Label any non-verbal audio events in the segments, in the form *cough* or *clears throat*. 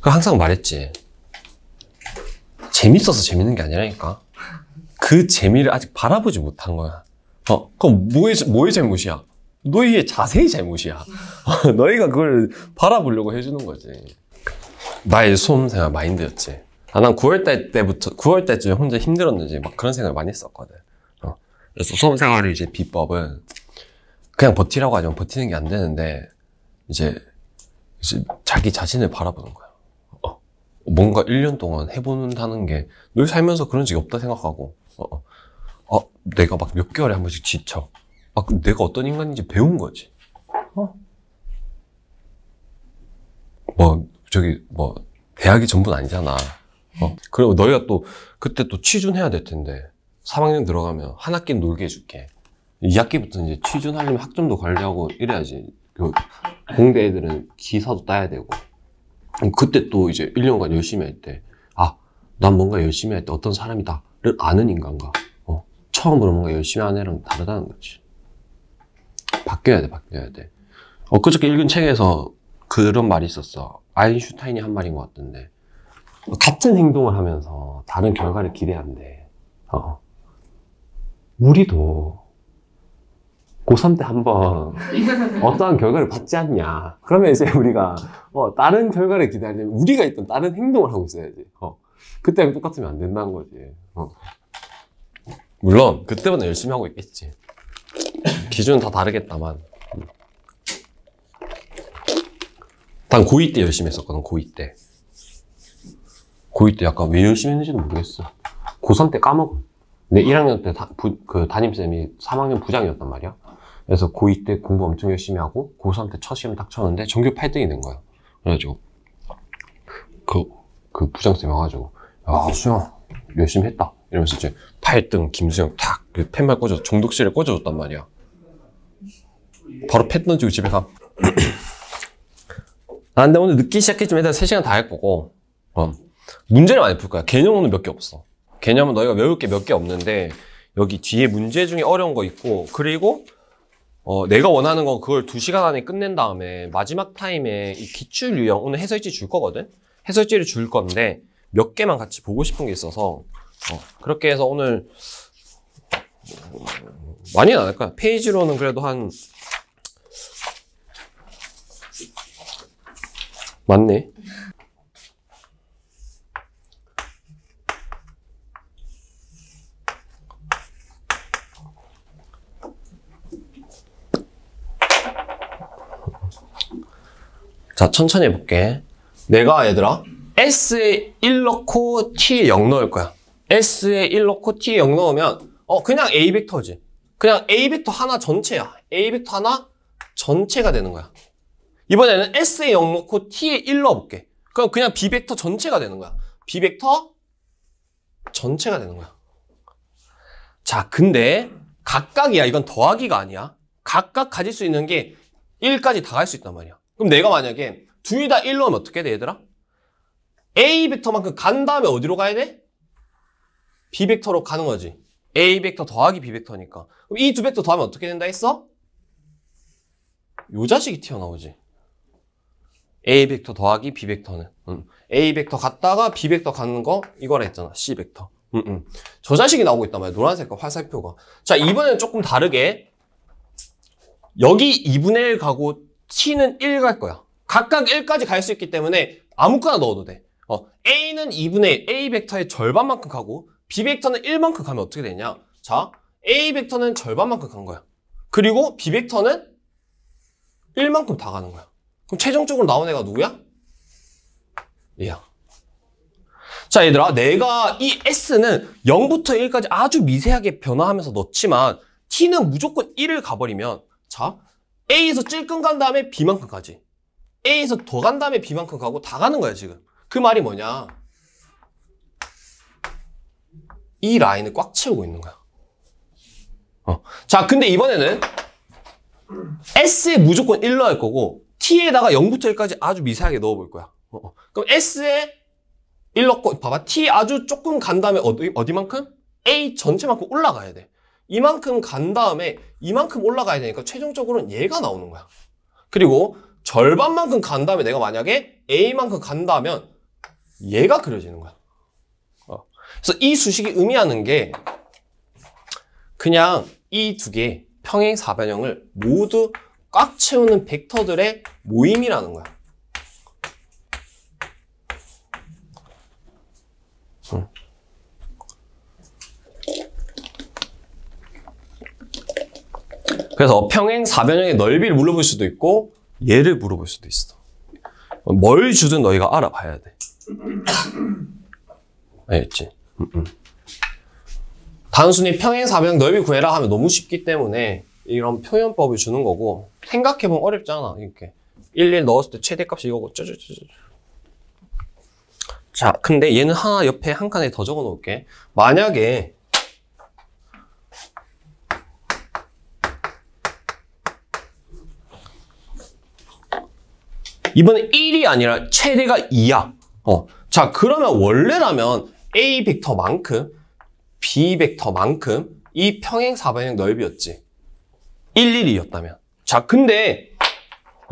그 항상 말했지. 재밌어서 재밌는 게 아니라니까. 그 재미를 아직 바라보지 못한 거야. 어, 그럼 뭐의, 뭐의 잘못이야? 너희의 자세히 잘못이야. *laughs* 너희가 그걸 바라보려고 해주는 거지. 나의 수험생활 마인드였지. 아, 난 9월달 때부터, 9월달쯤에 혼자 힘들었는지 막 그런 생각을 많이 했었거든. 어. 그래서 수험생활을 이제 비법은 그냥 버티라고 하지만 버티는 게 안 되는데, 이제, 이제 자기 자신을 바라보는 거야. 뭔가 1년 동안 해본다는 게늘 살면서 그런 적이 없다 생각하고 어, 어. 어 내가 막 몇 개월에 한 번씩 지쳐 아, 내가 어떤 인간인지 배운 거지 어? 뭐 저기 뭐 대학이 전부는 아니잖아 어? 그리고 너희가 또 그때 또 취준해야 될 텐데 3학년 들어가면 한 학기 놀게 해줄게 2학기부터 이제 취준하려면 학점도 관리하고 이래야지 그 공대 애들은 기사도 따야 되고 그때 또 이제 1년간 열심히 할 때, 아, 난 뭔가 열심히 할 때 어떤 사람이다를 아는 인간과, 어, 처음으로 뭔가 열심히 하는 애랑 다르다는 거지. 바뀌어야 돼, 바뀌어야 돼. 엊그저께 어, 읽은 책에서 그런 말이 있었어. 아인슈타인이 한 말인 것 같던데. 어, 같은 행동을 하면서 다른 결과를 기대한대. 어. 우리도 고3 때 한번 *laughs* 어떠한 결과를 받지 않냐. 그러면 이제 우리가 어, 다른 결과를 기다리면 우리가 있던 다른 행동을 하고 있어야지. 어. 그때랑 똑같으면 안 된다는 거지. 어. 물론 그때보다 열심히 하고 있겠지. 기준은 다 다르겠다만. 난 고2 때 열심히 했었거든, 고2 때. 고2 때 약간 왜 열심히 했는지도 모르겠어. 고3 때 까먹어. 근데 1학년 때 다, 부, 그 담임쌤이 3학년 부장이었단 말이야. 그래서 고2 때 공부 엄청 열심히 하고 고3 때 첫 시험 딱 쳤는데 전교 8등이 된 거예요. 그래가지고 그, 그 부장쌤이 와가지고 야 수영 열심히 했다 이러면서 이제 8등 김수영 탁그 팻말 꽂아서 정독실에 꽂아줬단 말이야. 바로 팻 던지고 집에 가. 아 *clears throat* 근데 오늘 늦기 시작했지만 일단 3시간 다 할 거고 어. 문제를 많이 풀 거야. 개념은 몇 개 없어. 개념은 너희가 외울 게 몇 개 없는데 여기 뒤에 문제 중에 어려운 거 있고 그리고 어, 내가 원하는 건 그걸 2시간 안에 끝낸 다음에 마지막 타임에 이 기출 유형 오늘 해설지 줄 거거든? 해설지를 줄 건데 몇 개만 같이 보고 싶은 게 있어서 어, 그렇게 해서 오늘 많이 는 안 할 거야. 페이지로는 그래도 한 맞네. 자, 천천히 해볼게. 내가 얘들아, S에 1 넣고 T에 0 넣을 거야. S에 1 넣고 T에 0 넣으면 어 그냥 A 벡터지. 그냥 A 벡터 하나 전체야. A 벡터 하나 전체가 되는 거야. 이번에는 S에 0 넣고 T에 1 넣어볼게. 그럼 그냥 B 벡터 전체가 되는 거야. B 벡터 전체가 되는 거야. 자, 근데 각각이야. 이건 더하기가 아니야. 각각 가질 수 있는 게 1까지 다 갈 수 있단 말이야. 그럼 내가 만약에 둘다 1로 하면 어떻게 돼 얘들아? A 벡터만큼 간 다음에 어디로 가야 돼? B 벡터로 가는 거지. A 벡터 더하기 B 벡터니까. 그럼 이 두 벡터 더하면 어떻게 된다 했어? 요 자식이 튀어나오지. A 벡터 더하기 B 벡터는. 음. A 벡터 갔다가 B 벡터 가는 거 이거라 했잖아. C 벡터. 음, 음. 저 자식이 나오고 있단 말이야. 노란색과 화살표가. 자, 이번에는 조금 다르게 여기 2분의 1 가고 t는 1 갈 거야. 각각 1까지 갈 수 있기 때문에 아무거나 넣어도 돼. 어, a는 2분의 1, a 벡터의 절반만큼 가고 b 벡터는 1만큼 가면 어떻게 되냐? 자, a 벡터는 절반만큼 간 거야. 그리고 b 벡터는 1만큼 다 가는 거야. 그럼 최종적으로 나온 애가 누구야? 얘야. 자 얘들아 내가 이 S는 0부터 1까지 아주 미세하게 변화하면서 넣지만 T는 무조건 1을 가버리면 자 A에서 찔끔 간 다음에 B만큼 가지. A에서 더 간 다음에 B만큼 가고 다 가는 거야 지금. 그 말이 뭐냐. 이 라인을 꽉 채우고 있는 거야. 어. 자, 근데 이번에는 S에 무조건 1 넣을 거고 T에다가 0부터 1까지 아주 미세하게 넣어볼 거야. 어. 어. 그럼 S에 1 넣고 봐봐. T 아주 조금 간 다음에 어디, 어디만큼? A 전체만큼 올라가야 돼. 이만큼 간 다음에 이만큼 올라가야 되니까 최종적으로는 얘가 나오는 거야. 그리고 절반만큼 간 다음에 내가 만약에 A만큼 간다면 얘가 그려지는 거야. 어. 그래서 이 수식이 의미하는 게 그냥 이 두 개의 평행 사변형을 모두 꽉 채우는 벡터들의 모임이라는 거야. 음. 그래서 평행4변형의 넓이를 물어볼 수도 있고 얘를 물어볼 수도 있어. 뭘 주든 너희가 알아봐야 돼. *laughs* 알겠지? 음, 음. 단순히 평행 4변형 넓이 구해라 하면 너무 쉽기 때문에 이런 표현법을 주는 거고 생각해보면 어렵잖아. 이렇게 11 넣었을 때 최대값이 이거고 쩌쩌쩌쩌. 자, 근데 얘는 하나 옆에 한 칸에 더 적어 놓을게. 만약에 이번에 1이 아니라 최대가 2야. 어. 자, 그러면 원래라면 A 벡터만큼 B 벡터만큼 이 평행 사변형 넓이였지. 1, 1이었다면. 자, 근데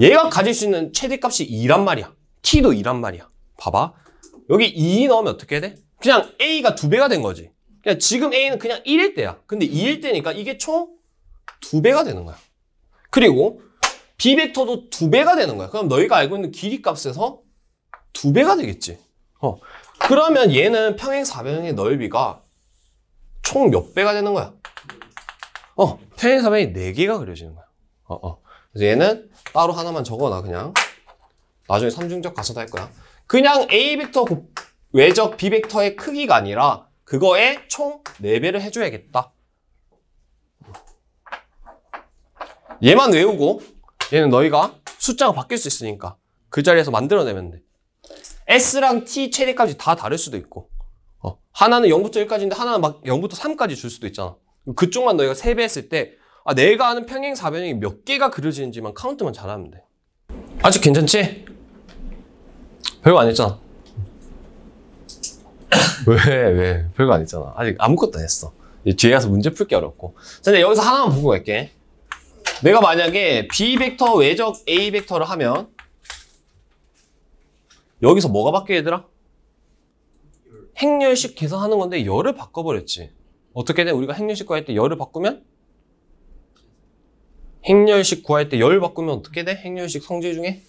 얘가 가질 수 있는 최대값이 2란 말이야. T도 2란 말이야. 봐봐. 여기 2 e 넣으면 어떻게 돼? 그냥 A가 2배가된 거지. 그냥 지금 A는 그냥 1일 때야. 근데 2일 때니까 이게 총2배가 되는 거야. 그리고 b 벡터도 두 배가 되는 거야. 그럼 너희가 알고 있는 길이 값에서 두 배가 되겠지. 어. 그러면 얘는 평행 사변형의 넓이가 총 몇 배가 되는 거야? 어, 평행 사변이 네 개가 그려지는 거야. 어, 어. 그래서 얘는 따로 하나만 적어놔 그냥. 나중에 삼중적 가서도 할 거야. 그냥 A 벡터 외적 B 벡터의 크기가 아니라 그거에 총 4배를 해줘야겠다. 얘만 외우고 얘는 너희가 숫자가 바뀔 수 있으니까 그 자리에서 만들어내면 돼. S랑 T 최대값이 다 다를 수도 있고 어. 하나는 0부터 1까지인데 하나는 막 0부터 3까지 줄 수도 있잖아. 그쪽만 너희가 세배했을 때 아, 내가 아는 평행 사변이 형몇 개가 그려지는지만 카운트만 잘하면 돼. 아직 괜찮지? 별거 안 했잖아. *laughs* 왜, 왜? 별거 안 했잖아. 아직 아무것도 안 했어. 뒤에 가서 문제 풀기 어렵고. 근데 여기서 하나만 보고 갈게. 내가 만약에 B 벡터 외적 A 벡터를 하면 여기서 뭐가 바뀌어 얘들아? 행렬식 계산하는 건데 열을 바꿔버렸지. 어떻게든 우리가 행렬식 구할 때 열을 바꾸면 행렬식 구할 때열을 바꾸면 어떻게 돼? 행렬식 성질 중에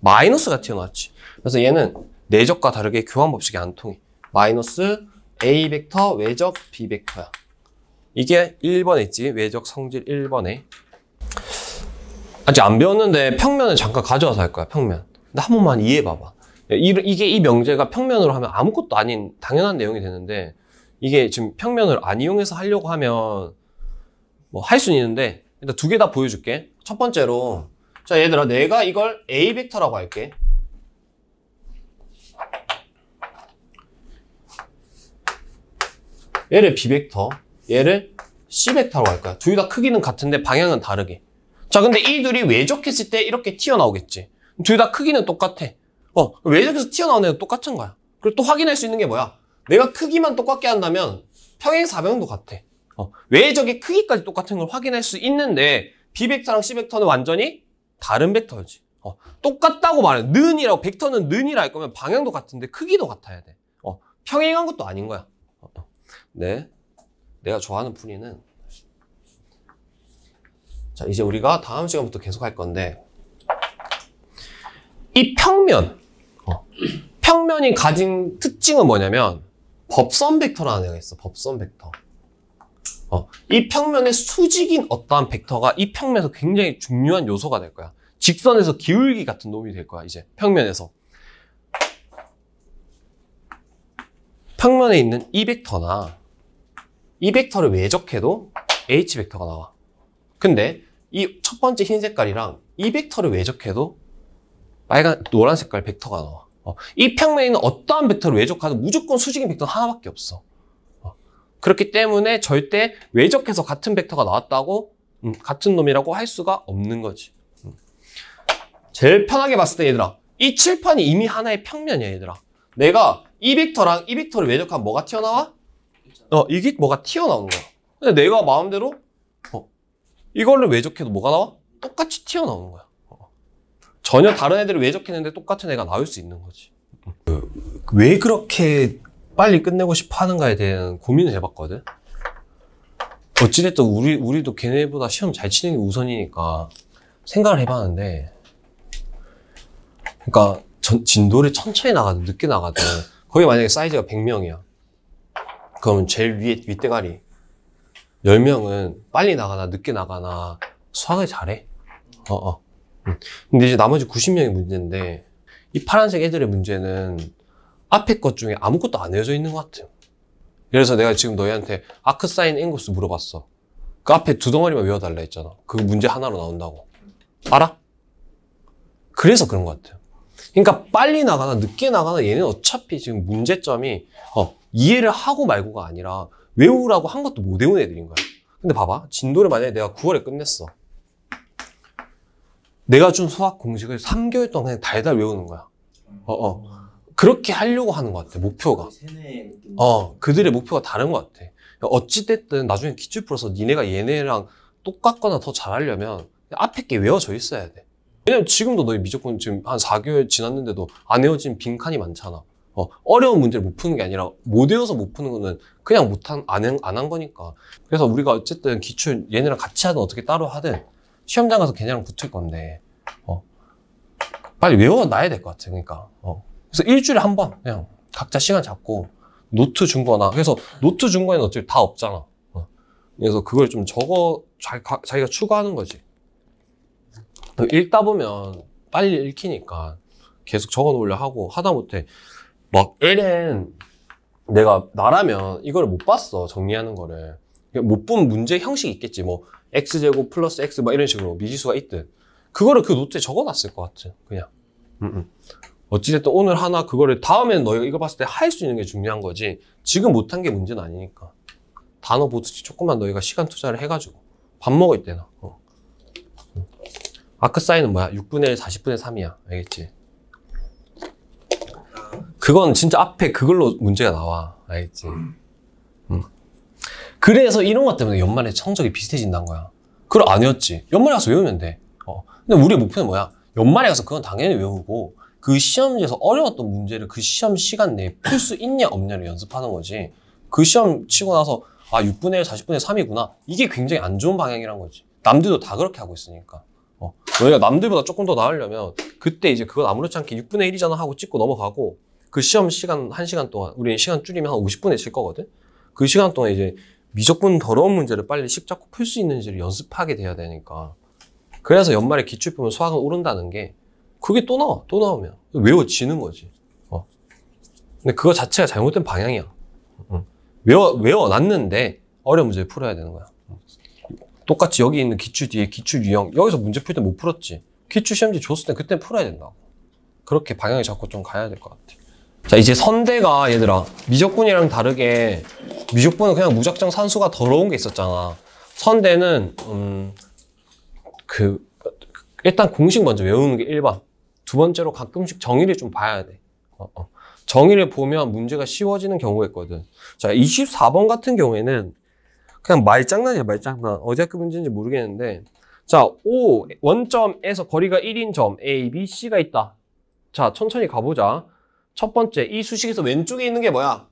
마이너스. 가 튀어나왔지. 그래서 얘는 내적과 다르게 교환 법칙이 안 통해. 마이너스 A 벡터 외적 B 벡터야. 이게 1번에 있지. 외적 성질 1번에. 아직 안 배웠는데 평면을 잠깐 가져와서 할 거야 평면 근데 한 번만 이해해봐봐 이게 이 명제가 평면으로 하면 아무것도 아닌 당연한 내용이 되는데 이게 지금 평면을 안 이용해서 하려고 하면 뭐 할 수는 있는데 일단 두 개 다 보여줄게 첫 번째로 자 얘들아 내가 이걸 A 벡터라고 할게 얘를 B 벡터 얘를 C 벡터라고 할 거야 둘 다 크기는 같은데 방향은 다르게 자, 근데 이 둘이 외적했을 때 이렇게 튀어나오겠지. 둘 다 크기는 똑같아. 어, 외적해서 튀어나오는 애도 똑같은 거야. 그리고 또 확인할 수 있는 게 뭐야? 내가 크기만 똑같게 한다면 평행 사변도 같아. 어, 외적의 크기까지 똑같은 걸 확인할 수 있는데 B 벡터랑 C 벡터는 완전히 다른 벡터지. 어, 똑같다고 말해. 는이라고 벡터는 는이라 할 거면 방향도 같은데 크기도 같아야 돼. 어, 평행한 것도 아닌 거야. 어, 어. 네, 내가 좋아하는 풀이는 자, 이제 우리가 다음 시간부터 계속 할 건데 이 평면, 어, 평면이 가진 특징은 뭐냐면 법선 벡터라는 애가 있어, 법선 벡터. 어, 이 평면의 수직인 어떠한 벡터가 이 평면에서 굉장히 중요한 요소가 될 거야. 직선에서 기울기 같은 놈이 될 거야, 이제 평면에서. 평면에 있는 이 벡터나 이 벡터를 외적해도 h 벡터가 나와. 근데 이첫 번째 흰 색깔이랑 이 벡터를 외적해도 빨간 노란 색깔 벡터가 나와. 어, 이 평면에는 어떠한 벡터를 외적하든 무조건 수직인 벡터 하나밖에 없어. 어, 그렇기 때문에 절대 외적해서 같은 벡터가 나왔다고 음, 같은 놈이라고 할 수가 없는 거지. 음. 제일 편하게 봤을 때 얘들아 이 칠판이 이미 하나의 평면이야 얘들아. 내가 이 벡터랑 이 벡터를 외적하면 뭐가 튀어나와? 그렇죠. 어 이게 뭐가 튀어나오는 거야. 근데 내가 마음대로 어, 이걸로 외적해도 뭐가 나와? 똑같이 튀어나오는 거야. 전혀 다른 애들을 외적했는데 똑같은 애가 나올 수 있는 거지. 왜 그렇게 빨리 끝내고 싶어 하는가에 대한 고민을 해봤거든. 어찌됐든 우리, 우리도 걔네보다 시험 잘 치는 게 우선이니까 생각을 해봤는데, 그러니까 전, 진도를 천천히 나가든 늦게 나가든 거기 만약에 사이즈가 100명이야. 그러면 제일 위에 윗대가리 10명은 빨리 나가나 늦게 나가나 수학을 잘해. 어, 어. 음. 근데 이제 나머지 9 0명의 문제인데 이 파란색 애들의 문제는 앞에 것 중에 아무것도 안 외워져 있는 것 같아요. 그래서 내가 지금 너희한테 아크사인 앵고스 물어봤어. 그 앞에 두 덩어리만 외워달라 했잖아. 그 문제 하나로 나온다고. 알아? 그래서 그런 것 같아요. 그러니까 빨리 나가나 늦게 나가나 얘는 어차피 지금 문제점이 어, 이해를 하고 말고가 아니라 외우라고 한 것도 못 외운 애들인 거야. 근데 봐봐. 진도를 만약에 내가 9월에 끝냈어. 내가 준 수학 공식을 3개월 동안 그냥 달달 외우는 거야. 어, 어. 그렇게 하려고 하는 것 같아, 목표가. 그 어, 그들의 목표가 다른 것 같아. 어찌됐든 나중에 기출 풀어서 니네가 얘네랑 똑같거나 더 잘하려면 앞에 게 외워져 있어야 돼. 왜냐면 지금도 너희 미적분 지금 한 4개월 지났는데도 안 외워진 빈칸이 많잖아. 어, 려운 문제를 못 푸는 게 아니라 못 외워서 못 푸는 거는 그냥 못한 안한 안 거니까 그래서 우리가 어쨌든 기출 얘네랑 같이 하든 어떻게 따로 하든 시험장 가서 걔네랑 붙을 건데 어, 빨리 외워놔야 될 것 같아 그러니까 어. 그래서 일주일에 한 번 그냥 각자 시간 잡고 노트 준 거나 그래서 노트 준 거에는 어차피 다 없잖아 어. 그래서 그걸 좀 적어 자, 자기가 추가하는 거지 읽다 보면 빨리 읽히니까 계속 적어 놓으려 하고 하다 못해 막 이런 내가 나라면 이걸 못 봤어 정리하는 거를 그러니까 못본 문제 형식이 있겠지 뭐 x 제곱 플러스 x 막 이런 식으로 미지수가 있듯 그거를 그 노트에 적어놨을 것 같아 그냥 음, 음. 어찌됐든 오늘 하나 그거를 다음에 너희가 이거 봤을 때 할 수 있는 게 중요한 거지 지금 못한 게 문제는 아니니까 단어 보듯이 조금만 너희가 시간 투자를 해가지고 밥 먹을 때나 어. 음. 아크 사인은 뭐야? 6분의 1, 40분의 3이야 알겠지? 그건 진짜 앞에 그걸로 문제가 나와. 알겠지? 음. 그래서 이런 것 때문에 연말에 성적이 비슷해진다는 거야. 그걸 아니었지. 연말에 가서 외우면 돼. 어. 근데 우리의 목표는 뭐야? 연말에 가서 그건 당연히 외우고 그 시험지에서 어려웠던 문제를 그 시험 시간 내에 풀 수 있냐 없냐를 연습하는 거지. 그 시험 치고 나서 아 6분의 1, 40분의 3이구나. 이게 굉장히 안 좋은 방향이란 거지. 남들도 다 그렇게 하고 있으니까. 어. 너희가 남들보다 조금 더 나으려면 그때 이제 그건 아무렇지 않게 6분의 1이잖아 하고 찍고 넘어가고 그 시험 시간 한시간 동안 우리 는 시간 줄이면 한 50분에 칠 거거든. 그 시간 동안 이제 미적분 더러운 문제를 빨리 식 잡고 풀 수 있는지를 연습하게 돼야 되니까. 그래서 연말에 기출품은 수학은 오른다는 게 그게 또 나와. 또 나오면 외워지는 거지. 어. 근데 그거 자체가 잘못된 방향이야. 응. 외워 외워놨는데 어려운 문제 를 풀어야 되는 거야. 똑같이 여기 있는 기출 뒤에 기출 유형 여기서 문제 풀 때 못 풀었지. 기출 시험지 줬을 때 그때 풀어야 된다고. 그렇게 방향이 자꾸 좀 가야 될 것 같아. 자 이제 선대가 얘들아 미적분이랑 다르게 미적분은 그냥 무작정 산수가 더러운 게 있었잖아 선대는 음, 그 일단 공식 먼저 외우는 게 1번 두 번째로 가끔씩 정의를 좀 봐야 돼 어, 어. 정의를 보면 문제가 쉬워지는 경우가 있거든 자 24번 같은 경우에는 그냥 말장난이야 말장난 어디 학교 문제인지 모르겠는데 자 5, 원점에서 거리가 1인 점 A, B, C가 있다 자 천천히 가보자 첫 번째, 이 수식에서 왼쪽에 있는 게 뭐야?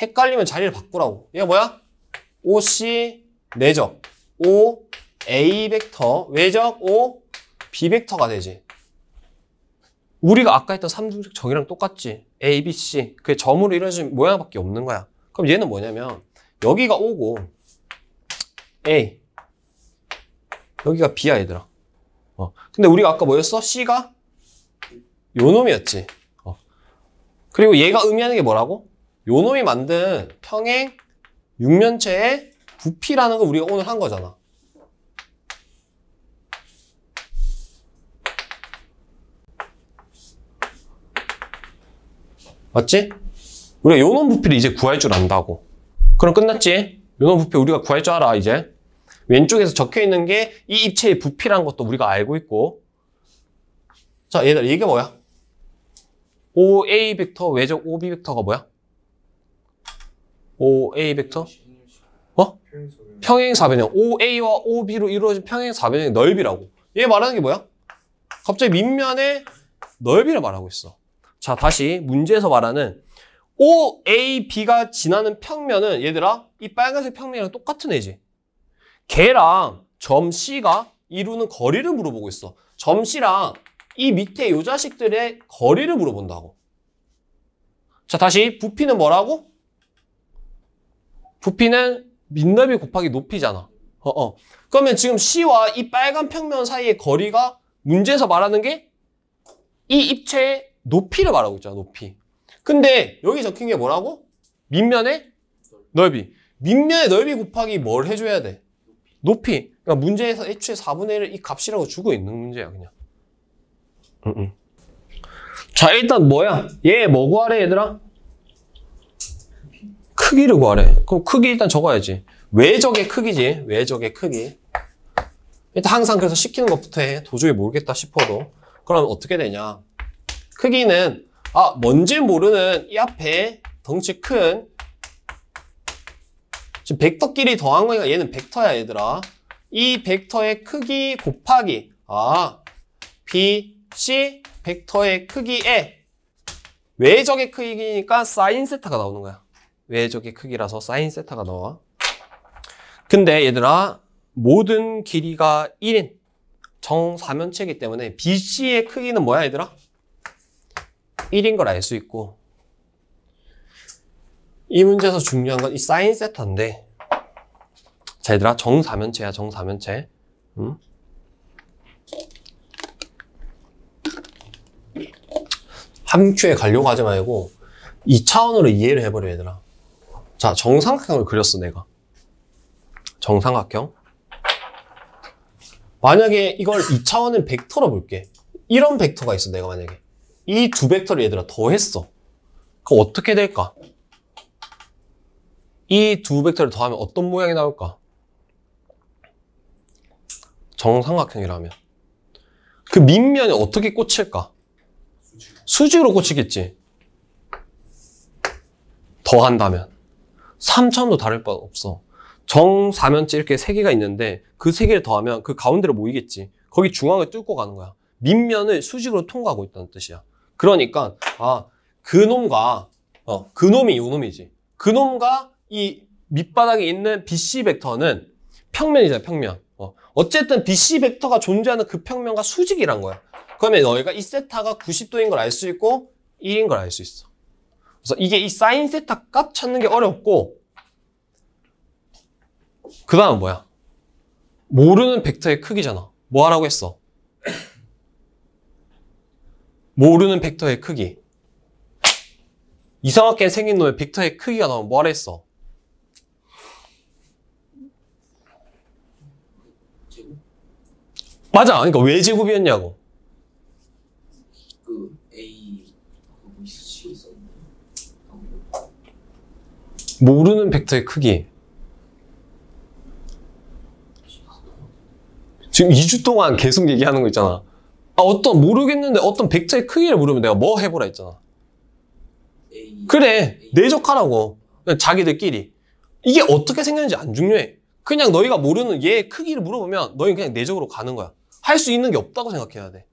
헷갈리면 자리를 바꾸라고. 얘가 뭐야? OC 내적. O A 벡터 외적 O B 벡터가 되지. 우리가 아까 했던 삼중식 정의랑 똑같지. A, B, C. 그게 점으로 이루어진 모양밖에 없는 거야. 그럼 얘는 뭐냐면 여기가 O고 A 여기가 B야 얘들아. 어. 근데 우리가 아까 뭐였어? C가 요 놈이었지. 그리고 얘가 의미하는 게 뭐라고? 요 놈이 만든 평행 육면체의 부피라는 걸 우리가 오늘 한 거잖아. 맞지? 우리가 요놈 부피를 이제 구할 줄 안다고. 그럼 끝났지? 요놈 부피 우리가 구할 줄 알아, 이제. 왼쪽에서 적혀 있는 게 이 입체의 부피라는 것도 우리가 알고 있고. 자, 얘들, 이게 뭐야? OA 벡터 외적 OB 벡터가 뭐야? OA 벡터? 어? 평행 사변형. OA와 OB로 이루어진 평행 사변형의 넓이라고. 얘 말하는 게 뭐야? 갑자기 밑면의 넓이를 말하고 있어. 자, 다시 문제에서 말하는 OAB가 지나는 평면은 얘들아, 이 빨간색 평면이랑 똑같은 애지. 걔랑 점 C가 이루는 거리를 물어보고 있어. 점 C랑 이 밑에 요 자식들의 거리를 물어본다고. 자, 다시 부피는 뭐라고? 부피는 민너비 곱하기 높이잖아. 어, 어. 그러면 지금 C와 이 빨간 평면 사이의 거리가 문제에서 말하는 게 이 입체의 높이를 말하고 있잖아, 높이. 근데 여기 적힌 게 뭐라고? 밑면의 넓이. 밑면의 넓이 곱하기 뭘 해줘야 돼? 높이. 그러니까 문제에서 애초에 4분의 1을 이 값이라고 주고 있는 문제야, 그냥. 자 일단 뭐야? 얘뭐 구하래 얘들아? 크기를 구하래. 그럼 크기 일단 적어야지. 외적의 크기지. 외적의 크기. 일단 항상 그래서 시키는 것부터 해. 도저히 모르겠다 싶어도. 그럼 어떻게 되냐. 크기는 아 뭔지 모르는 이 앞에 덩치 큰 지금 벡터끼리 더한 거니까 얘는 벡터야 얘들아. 이 벡터의 크기 곱하기 아 b C 벡터의 크기에 외적의 크기니까 사인 세타가 나오는 거야. 외적의 크기라서 사인 세타가 나와. 근데 얘들아 모든 길이가 1인 정사면체이기 때문에 BC의 크기는 뭐야 얘들아? 1인 걸 알 수 있고 이 문제에서 중요한 건 이 사인 세타인데 자 얘들아 정사면체야 정사면체 음? 3큐에 가려고 하지 말고 2차원으로 이해를 해버려 얘들아 자 정삼각형을 그렸어 내가 정삼각형 만약에 이걸 2차원을 벡터로 볼게 이런 벡터가 있어 내가 만약에 이 두 벡터를 얘들아 더했어 그럼 어떻게 될까? 이 두 벡터를 더하면 어떤 모양이 나올까? 정삼각형이라면 그 밑면에 어떻게 꽂힐까? 수직으로 고치겠지. 더한다면. 3천도 다를 바 없어. 정, 사면치 이렇게 세 개가 있는데 그 세 개를 더하면 그 가운데로 모이겠지. 거기 중앙을 뚫고 가는 거야. 밑면을 수직으로 통과하고 있다는 뜻이야. 그러니까 아, 그놈과 어, 그놈이 이놈이지 그놈과 이 밑바닥에 있는 BC 벡터는 평면이잖아, 평면. 어. 어쨌든 BC 벡터가 존재하는 그 평면과 수직이란 거야. 그러면 너희가 이 세타가 90도인 걸 알 수 있고 1인 걸 알 수 있어. 그래서 이게 이 사인 세타 값 찾는 게 어렵고 그 다음은 뭐야? 모르는 벡터의 크기잖아. 뭐 하라고 했어? 모르는 벡터의 크기. 이상하게 생긴 놈의 벡터의 크기가 나오면 뭐 하라 했어? 맞아. 그러니까 왜 제곱이었냐고. 모르는 벡터의 크기. 지금 2주 동안 계속 얘기하는 거 있잖아. 아, 어떤, 모르겠는데 어떤 벡터의 크기를 물으면 내가 뭐 해보라 했잖아. 그래, 내적하라고. 자기들끼리. 이게 어떻게 생겼는지 안 중요해. 그냥 너희가 모르는 얘의 크기를 물어보면 너희는 그냥 내적으로 가는 거야. 할 수 있는 게 없다고 생각해야 돼.